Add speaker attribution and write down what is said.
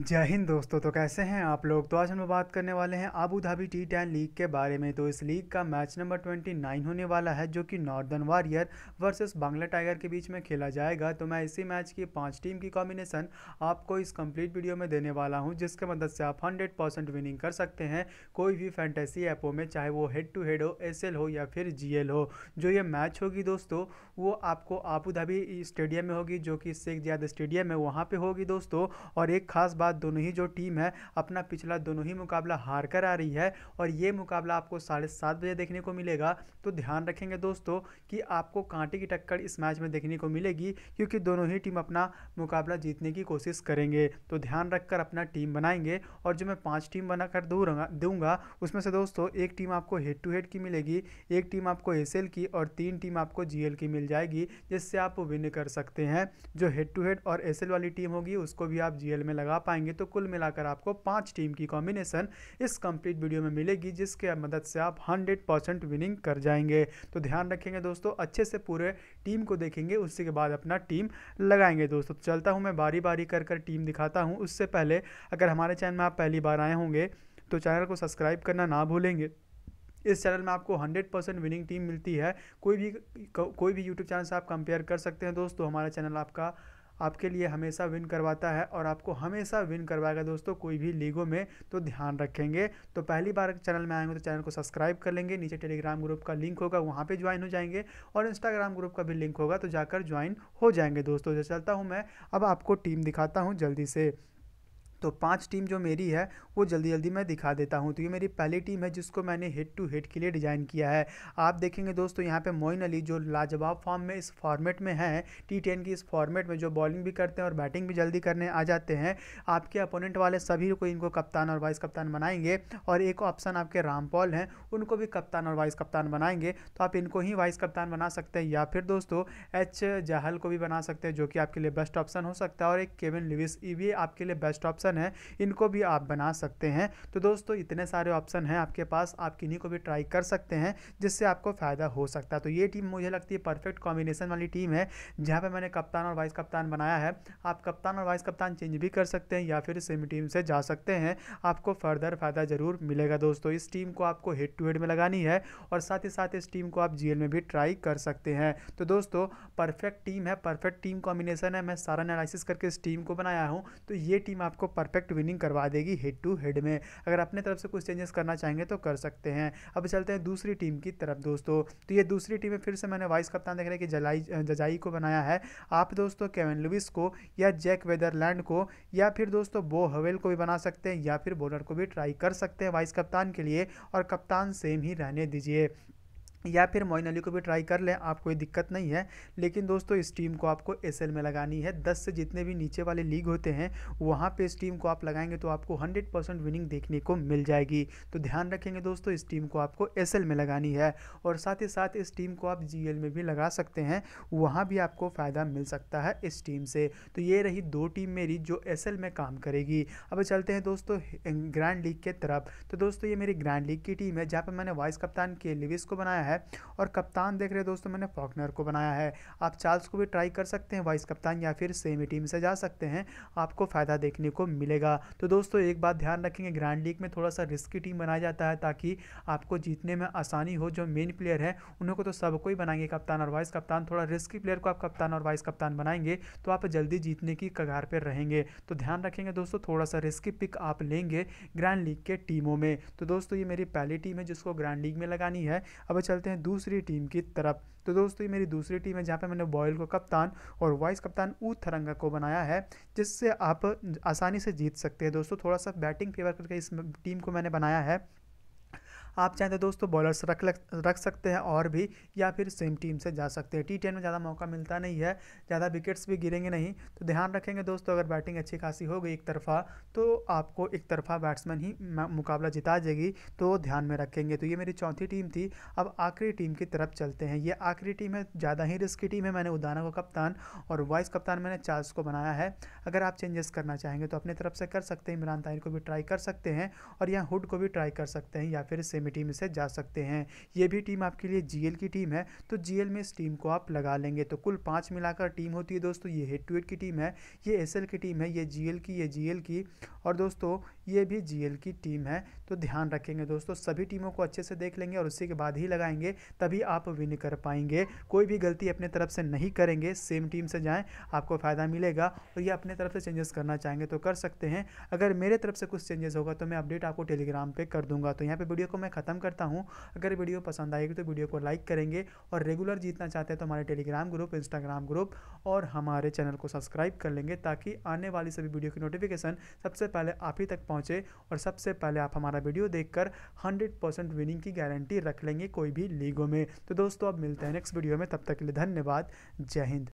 Speaker 1: जय हिंद दोस्तों तो कैसे हैं आप लोग तो आज हम बात करने वाले हैं Abu Dhabi T ten league के बारे में तो इस लीग का मैच नंबर ट्वेंटी नाइन होने वाला है जो कि northern warrior versus Bangla tiger के बीच में खेला जाएगा तो मैं इसी मैच की पांच टीम की कॉम्बिनेशन आपको इस कंप्लीट वीडियो में देने वाला हूँ जिसके मदद से आप हंड्रेड विनिंग कर सकते हैं कोई भी फैंटेसी ऐपों में चाहे वो हेड टू हेड हो एस हो या फिर जी हो जो ये मैच होगी दोस्तों वो आपको आबू धाबी स्टेडियम में होगी जो कि शेख जियाद स्टेडियम है वहाँ पर होगी दोस्तों और एक खास बात बाद दोनों ही जो टीम है अपना पिछला दोनों ही मुकाबला हार कर आ रही है और ये मुकाबला आपको साढ़े सात बजे देखने को मिलेगा तो ध्यान रखेंगे दोस्तों कि आपको कांटे की टक्कर इस मैच में देखने को मिलेगी क्योंकि दोनों ही टीम अपना मुकाबला जीतने की कोशिश करेंगे तो ध्यान रखकर अपना टीम बनाएंगे और जो मैं पाँच टीम बनाकर दूंगा दूंगा उसमें से दोस्तों एक टीम आपको हेड टू हेड की मिलेगी एक टीम आपको एस की और तीन टीम आपको जी की मिल जाएगी जिससे आप विन कर सकते हैं जो हेड टू हेड और एस वाली टीम होगी उसको भी आप जी में लगा पाएंगे पाएंगे तो कुल मिलाकर आपको पांच टीम की कॉम्बिनेशन इस कंप्लीट वीडियो में मिलेगी जिसके मदद से आप 100 परसेंट विनिंग कर जाएंगे तो ध्यान रखेंगे दोस्तों अच्छे से पूरे टीम को देखेंगे उसी के बाद अपना टीम लगाएंगे दोस्तों तो चलता हूँ मैं बारी बारी कर कर टीम दिखाता हूँ उससे पहले अगर हमारे चैनल में आप पहली बार आए होंगे तो चैनल को सब्सक्राइब करना ना भूलेंगे इस चैनल में आपको 100 परसेंट विनिंग टीम मिलती है कोई भी को, कोई भी यूट्यूब चैनल से आप कंपेयर कर सकते हैं दोस्तों हमारा चैनल आपका आपके लिए हमेशा विन करवाता है और आपको हमेशा विन करवाएगा दोस्तों कोई भी लीगों में तो ध्यान रखेंगे तो पहली बार चैनल में आएंगे तो चैनल को सब्सक्राइब कर लेंगे नीचे टेलीग्राम ग्रुप का लिंक होगा वहाँ पर ज्वाइन हो जाएंगे और इंस्टाग्राम ग्रुप का भी लिंक होगा तो जाकर ज्वाइन हो जाएंगे दोस्तों जैसे चलता हूँ मैं अब आपको टीम दिखाता हूँ जल्दी से तो पांच टीम जो मेरी है वो जल्दी जल्दी मैं दिखा देता हूँ तो ये मेरी पहली टीम है जिसको मैंने हेड टू हेड के लिए डिज़ाइन किया है आप देखेंगे दोस्तों यहाँ पे मोइन अली जो लाजवाब फॉर्म में इस फॉर्मेट में हैं टी टेन की इस फॉर्मेट में जो बॉलिंग भी करते हैं और बैटिंग भी जल्दी करने आ जाते हैं आपके अपोनेंट वाले सभी को इनको कप्तान और वाइस कप्तान बनाएंगे और एक ऑप्शन आपके रामपॉल हैं उनको भी कप्तान और वाइस कप्तान बनाएंगे तो आप इनको ही वाइस कप्तान बना सकते हैं या फिर दोस्तों एच जहल को भी बना सकते हैं जो कि आपके लिए बेस्ट ऑप्शन हो सकता है और एक केविन लिविस ये भी आपके लिए बेस्ट ऑप्शन ऑप्शन है इनको भी आप बना सकते हैं तो दोस्तों इतने सारे ऑप्शन हैं आपके पास आप किन्हीं को भी ट्राई कर सकते हैं जिससे आपको फ़ायदा हो सकता है तो ये टीम मुझे लगती है परफेक्ट कॉम्बिनेशन वाली टीम है जहाँ पर मैंने कप्तान और वाइस कप्तान बनाया है आप कप्तान और वाइस कप्तान चेंज भी कर सकते हैं या फिर सेम टीम से जा सकते हैं आपको फर्दर फ़ायदा ज़रूर मिलेगा दोस्तों इस टीम को आपको हेड टू हेड में लगानी है और साथ ही साथ इस टीम को आप जीएल में भी ट्राई कर सकते हैं तो दोस्तों परफेक्ट टीम है परफेक्ट टीम कॉम्बिनेशन है मैं सारा एनालिसिस करके इस टीम को बनाया हूँ तो ये टीम आपको परफेक्ट विनिंग करवा देगी हेड टू हेड में अगर अपने तरफ से कुछ चेंजेस करना चाहेंगे तो कर सकते हैं अब चलते हैं दूसरी टीम की तरफ दोस्तों तो ये दूसरी टीम में फिर से मैंने वाइस कप्तान देख रहे हैं कि जलाई जजाई को बनाया है आप दोस्तों केवन लुविस को या जैक वेदरलैंड को या फिर दोस्तों बो हवेल को भी बना सकते हैं या फिर बॉलर को भी ट्राई कर सकते हैं वाइस कप्तान के लिए और कप्तान सेम ही रहने दीजिए या फिर मोइन अली को भी ट्राई कर लें आप कोई दिक्कत नहीं है लेकिन दोस्तों इस टीम को आपको एस में लगानी है दस से जितने भी नीचे वाले लीग होते हैं वहाँ पर इस टीम को आप लगाएंगे तो आपको हंड्रेड परसेंट विनिंग देखने को मिल जाएगी तो ध्यान रखेंगे दोस्तों इस टीम को आपको एस में लगानी है और साथ ही साथ इस टीम को आप जी में भी लगा सकते हैं वहाँ भी आपको फ़ायदा मिल सकता है इस टीम से तो ये रही दो टीम मेरी जो एस में काम करेगी अब चलते हैं दोस्तों ग्रैंड लीग के तरफ तो दोस्तों ये मेरी ग्रैंड लीग की टीम है जहाँ पर मैंने वाइस कप्तान के लिविस को बनाया है है और कप्तान देख रहे हैं दोस्तों मैंने फॉकनर को बनाया है आप चार्ल्स को भी ट्राई कर सकते हैं वाइस कप्तान या फिर सेमी टीम से जा सकते हैं आपको फ़ायदा देखने को मिलेगा तो दोस्तों एक बात ध्यान रखेंगे ग्रैंड लीग में थोड़ा सा रिस्की टीम बनाया जाता है ताकि आपको जीतने में आसानी हो जो मेन प्लेयर है उनको तो सबको ही बनाएंगे कप्तान और वाइस कप्तान थोड़ा रिस्की प्लेयर को आप कप्तान और वाइस कप्तान बनाएंगे तो आप जल्दी जीतने की कगार पर रहेंगे तो ध्यान रखेंगे दोस्तों थोड़ा सा रिस्की पिक आप लेंगे ग्रैंड लीग के टीमों में तो दोस्तों ये मेरी पहली टीम है जिसको ग्रैंड लीग में लगानी है अब चलते जाते हैं दूसरी टीम की तरफ तो दोस्तों ये मेरी दूसरी टीम है जहाँ पे मैंने बॉयल को कप्तान और वाइस कप्तान ऊ थरंगा को बनाया है जिससे आप आसानी से जीत सकते हैं दोस्तों थोड़ा सा बैटिंग फेवर करके इस टीम को मैंने बनाया है आप चाहें तो दोस्तों बॉलर्स रख रख सकते हैं और भी या फिर सेम टीम से जा सकते हैं टी टेन में ज़्यादा मौका मिलता नहीं है ज़्यादा विकेट्स भी गिरेंगे नहीं तो ध्यान रखेंगे दोस्तों अगर बैटिंग अच्छी खासी हो गई एक तरफा तो आपको एक तरफा बैट्समैन ही मुकाबला जिता जाएगी तो ध्यान में रखेंगे तो ये मेरी चौथी टीम थी अब आखिरी टीम की तरफ चलते हैं ये आखिरी टीम है ज़्यादा ही रिस्क टीम है मैंने उदाना को कप्तान और वाइस कप्तान मैंने चार्ल्स को बनाया है अगर आप चेंजेस करना चाहेंगे तो अपनी तरफ से कर सकते हैं इमरान ताहिर को भी ट्राई कर सकते हैं और यहाँ हुड को भी ट्राई कर सकते हैं या फिर सेम अकेडमी टीम से जा सकते हैं ये भी टीम आपके लिए जीएल की टीम है तो जीएल में इस टीम को आप लगा लेंगे तो कुल पाँच मिलाकर टीम होती है दोस्तों ये हेड टू हेड की टीम है ये एस की टीम है ये जी की ये जी की और दोस्तों ये भी जी की टीम है तो ध्यान रखेंगे दोस्तों सभी टीमों को अच्छे से देख लेंगे और उसी के बाद ही लगाएंगे तभी आप विन कर पाएंगे कोई भी गलती अपने तरफ से नहीं करेंगे सेम टीम से जाएँ आपको फ़ायदा मिलेगा और तो ये अपने तरफ से चेंजेस करना चाहेंगे तो कर सकते हैं अगर मेरे तरफ से कुछ चेंजेस होगा तो मैं अपडेट आपको टेलीग्राम पर कर दूंगा तो यहाँ पर वीडियो को मैं ख़त्म करता हूँ अगर वीडियो पसंद आएगी तो वीडियो को लाइक करेंगे और रेगुलर जीतना चाहते हैं तो हमारे टेलीग्राम ग्रुप इंस्टाग्राम ग्रुप और हमारे चैनल को सब्सक्राइब कर लेंगे ताकि आने वाली सभी वीडियो की नोटिफिकेशन सबसे पहले आप ही तक पहुँचे और सबसे पहले आप हमारा वीडियो देख कर विनिंग की गारंटी रख लेंगे कोई भी लीगों में तो दोस्तों अब मिलते हैं नेक्स्ट वीडियो में तब तक के लिए धन्यवाद जय हिंद